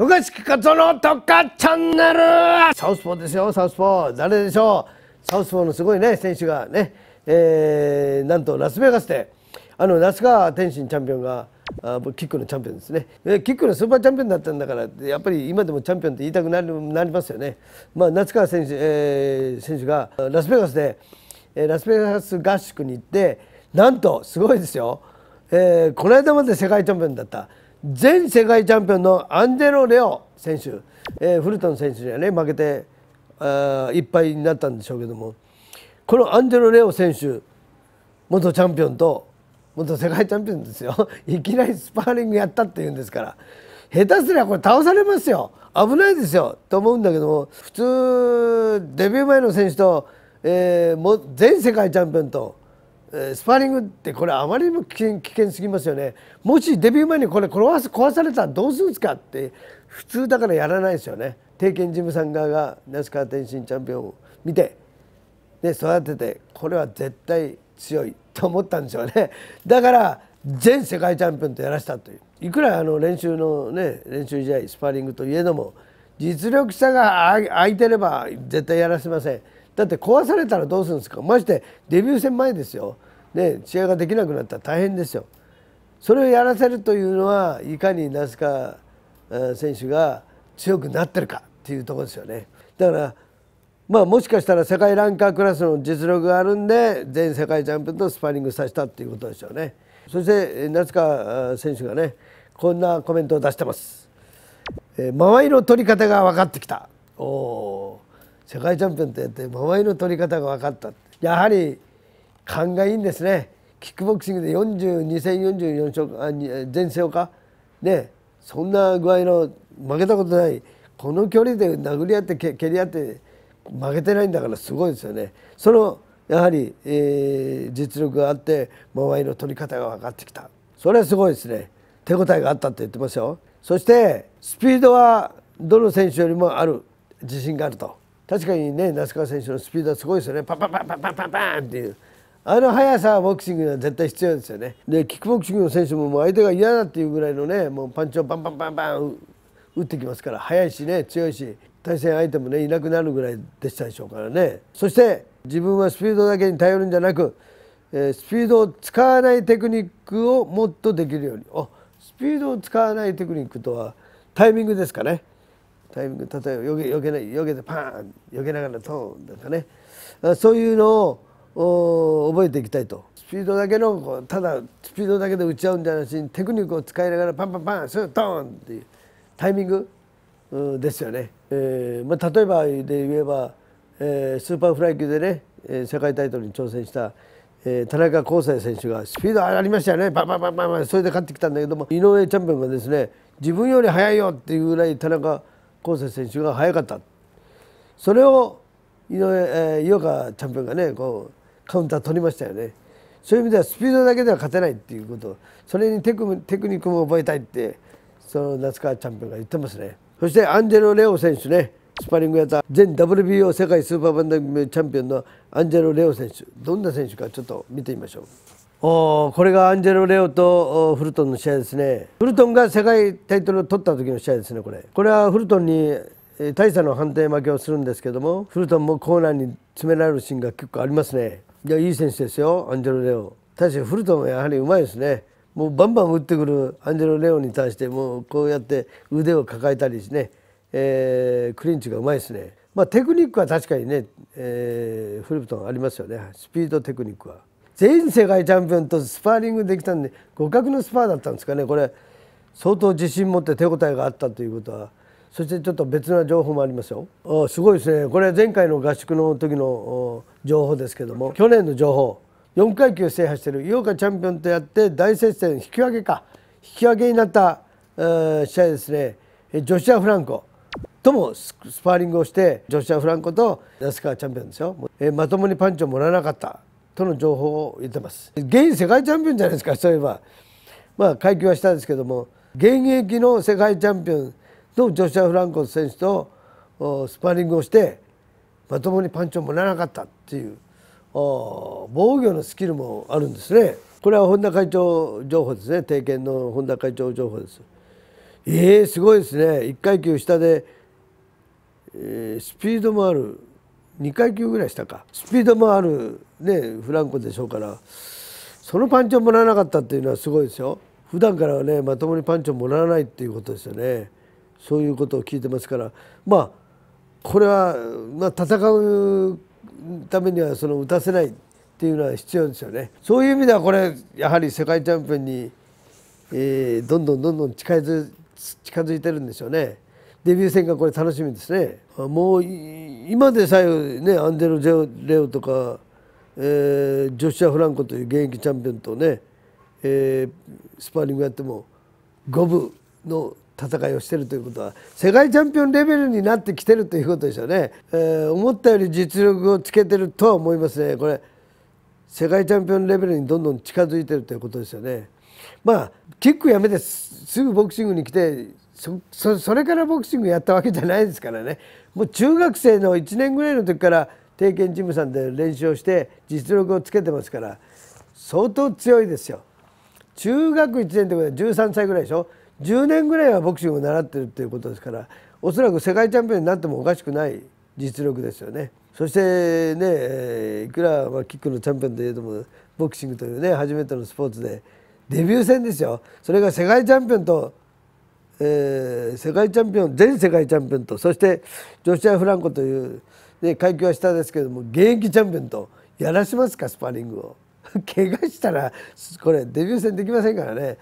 渡嘉敷勝のトカチャンネルサウスポーですよサウスポー誰でしょうサウスポーのすごいね選手がね、えー、なんとラスベガスであの那須川天心チャンピオンがあキックのチャンピオンですねキックのスーパーチャンピオンだったんだからやっぱり今でもチャンピオンって言いたくなるなりますよね、まあ、夏川選手,、えー、選手がラスベガスで、えー、ラスベガス合宿に行ってなんとすごいですよ、えー、この間まで世界チャンピオンだった前世界チャンピオンのアンジェロ・レオ選手、えー、フルトン選手にはね負けてあいっぱいになったんでしょうけどもこのアンジェロ・レオ選手元チャンピオンと元世界チャンピオンですよ いきなりスパーリングやったっていうんですから下手すりゃこれ倒されますよ危ないですよと思うんだけども普通デビュー前の選手と、えー、も全世界チャンピオンとスパーリングってこれあまりにも危険危険すぎますよねもしデビュー前にこれ壊す壊されたらどうするんですかって普通だからやらないですよね帝拳ジムさん側が那須川天心チャンピオンを見て、ね、育ててこれは絶対強いと思ったんでしょうねだから全世界チャンピオンとやらせたといういくらあの練習のね練習試合スパーリングといえども実力者が空いてれば絶対やらせません。だって壊されたらどうするんですかましてデビュー戦前ですよ、ね、試合ができなくなったら大変ですよそれをやらせるというのはいかに那須川選手が強くなってるかっていうとこですよねだからまあもしかしたら世界ランカークラスの実力があるんで全世界チャンピオンとスパーリングさせたっていうことでしょうねそして夏川選手がねこんなコメントを出してます「えー、間合いの取り方が分かってきた」おお世界チャンピオンてやって間合いの取り方が分かったやはり勘がいいんですねキックボクシングで42戦44勝あ全勝かねそんな具合の負けたことないこの距離で殴り合って蹴り合って負けてないんだからすごいですよね。そのやはり、えー、実力があって間合いの取り方が分かってきたそれはすごいですね手応えがあったって言ってますよそしてスピードはどの選手よりもある自信があると確かにね那須川選手のスピードはすごいですよねパンパンパンパンパンパンパンっていうあの速さはボクシングには絶対必要ですよねでキックボクシングの選手ももう相手が嫌だっていうぐらいのねもうパンチをパンパンパンパン打ってきますから速いしね強いし対戦相手もねいなくなるぐらいでしたでしょうからねそして自分はスピードだけに頼るんじゃなくスピードを使わないテクニックをもっとできるようにあスピードを使わないテクニックとはタイミングですかねタイミング例えばよけよけないよけてパーンよけながらトーンとかねそういうのを覚えていきたいとスピードだけのこうただスピードだけで打ち合うんじゃなしテクニックを使いながらパンパンパンスートーンっていうタイミングですよね。えーまあ、例えばで言えば、えー、スーパーフライ級でね、え世界タイトルに挑戦したえー、田中康生選手がスピード上がりましたよね、パンパンパンパンそれで勝ってきたんだけども井上チャンピオンがですね自分より速いよっていうぐらい田中昴生選手が速かったそれを井上、え井岡チャンピオンがねこうカウンター取りましたよねそういう意味ではスピードだけでは勝てないっていうことそれにテクテクニックも覚えたいってその夏川チャンピオンが言ってますねそしてアンジェロ・レオ選手ねスパリングやった全 WBO 世界スーパーバンダムチャンピオンのアンジェロ・レオ選手どんな選手かちょっと見てみましょう。おこれがアンジェロ・レオとフルトンの試合ですねフルトンが世界タイトルを取った時の試合ですねこれこれはフルトンに大差の判定負けをするんですけどもフルトンもコーナーに詰められるシーンが結構ありますねいやいい選手ですよアンジェロ・レオ確かにフルトンはやはりうまいですねもうバンバン打ってくるアンジェロ・レオに対してもうこうやって腕を抱えたりしてね、えー、クリンチがうまいですねまあテクニックは確かにね、えー、フルトンありますよねスピードテクニックは。全世界チャンピオンとスパーリングできたんで互角のスパーだったんですかねこれ相当自信持って手応えがあったということはそしてちょっと別な情報もありますよすごいですねこれ前回の合宿の時の情報ですけども去年の情報4階級制覇してる井岡チャンピオンとやって大接戦引き分けか引き分けになった試合ですねジョシア・フランコともスパーリングをしてジョシア・フランコと安川チャンピオンですよまともにパンチをもらわなかったとの情報を得てます現世界チャンピオンじゃないですかそういえばまあ階級はしたんですけども現役の世界チャンピオンのジョシュア・フランコス選手とスパーリングをしてまともにパンチをもらなかったっていう防御のスキルもあるんですねこれは本田会長情報ですね定見の本田会長情報ですえー、すごいですね1階級下で、えー、スピードもある2階級ぐらいしたかスピードもある、ね、フランコでしょうからそのパンチをもらわなかったっていうのはすごいですよ普段からはねまともにパンチをもらわないっていうことですよねそういうことを聞いてますからまあこれは、まあ、戦うためにはその打たせないっていうのは必要ですよねそういう意味ではこれやはり世界チャンピオンに、えー、どんどんどんどん近づ近づいてるんでしょうね。デビュー戦がこれ楽しみですねもう今でさえねアンデロ・レオとか、えー、ジョシュア・フランコという現役チャンピオンとね、えー、スパーリングやっても五分の戦いをしているということは世界チャンピオンレベルになってきてるということですよね、えー、思ったより実力をつけてるとは思いますねこれ世界チャンピオンレベルにどんどん近づいてるということですよねまあキックやめてすぐボクシングに来てそそれからボクシングやったわけじゃないですからねもう中学生の1年ぐらいの時から定見ジムさんで練習をして実力をつけてますから相当強いですよ。中学1年ってことは13歳ぐらいでしょ10年ぐらいはボクシングを習ってるっていうことですからおそらく世界チャンピオンになってもおかしくない実力ですよね。そしてねいくらまキックのチャンピオンといえどもボクシングというね初めてのスポーツでデビュー戦ですよそれが世界チャンピオンとえー、世界チャンピオン全世界チャンピオンとそしてジョシュア・フランコという、ね、階級は下ですけども現役チャンピオンとやらしますかスパーリングを 怪我したらこれデビュー戦できませんからね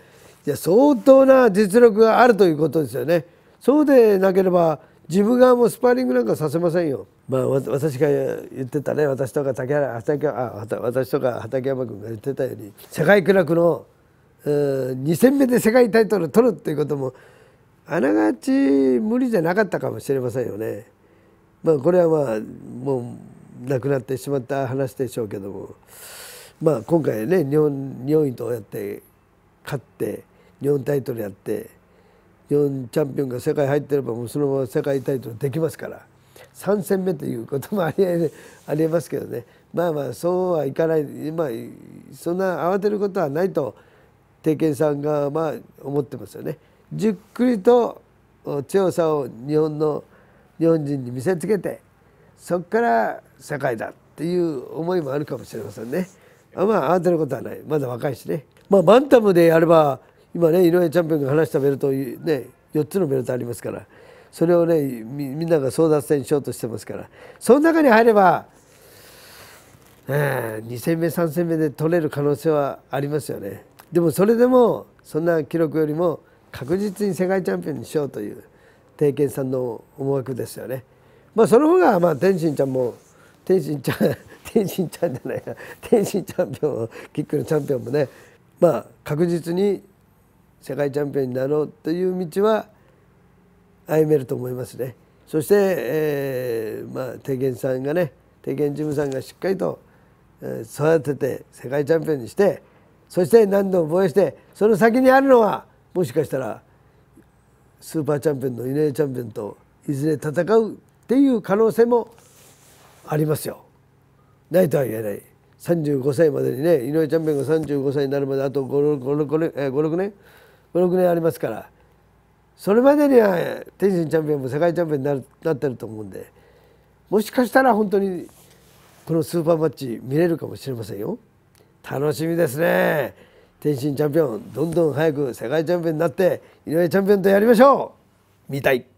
いや相当な実力があるということですよねそうでなければ自分側もスパーリングなんかさせませんよ。まあ、私が言ってたね私とか竹原畑あ私とか畠山君が言ってたように世界クラブの、えー、2戦目で世界タイトル取るっていうこともあながち無理じゃなかったかもしれませんよね。まあ、これはまあもう亡くなってしまった話でしょうけども、まあ、今回ね日本日本とやって勝って日本タイトルやって日本チャンピオンが世界入ってればもうそのまま世界タイトルできますから3戦目ということもありえありえますけどねまあまあそうはいかない、まあ、そんな慌てることはないと定見さんがまあ思ってますよね。じっくりと強さを日本の日本人に見せつけてそこから世界だっていう思いもあるかもしれませんね。あまあ慌てることはないまだ若いしね。まあバンタムでやれば今ね井上チャンピオンが話したベルトね4つのベルトありますからそれをねみんなが争奪戦しようとしてますからその中に入れば、えー、2戦目3戦目で取れる可能性はありますよね。でもそれでもそんな記録よりも確実に世界チャンピオンにしようという定見さんの思惑ですよね。まあ、その方がまあ天心ちゃんも天心ちゃん 天心ちゃんじゃないな天心チャンピオンキックのチャンピオンもね、まあ、確実に世界チャンピオンになろうという道は歩めると思いますね。そして、えーまあ、提言さんがね提言事務さんがしっかりと育てて世界チャンピオンにしてそして何度も防衛してその先にあるのはもしかしたらスーパーチャンピオンの稲江チャンピオンといずれ戦うっていう可能性もありますよ。ないとは言えない。35歳までにね井上チャンピオンが35歳になるまであと56年5六年ありますからそれまでには天心チャンピオンも世界チャンピオンになるなってると思うんでもしかしたら本当にこのスーパーマッチ見れるかもしれませんよ。楽しみですね。天津チャンピオンどんどん早く世界チャンピオンになって井上チャンピオンとやりましょう見たい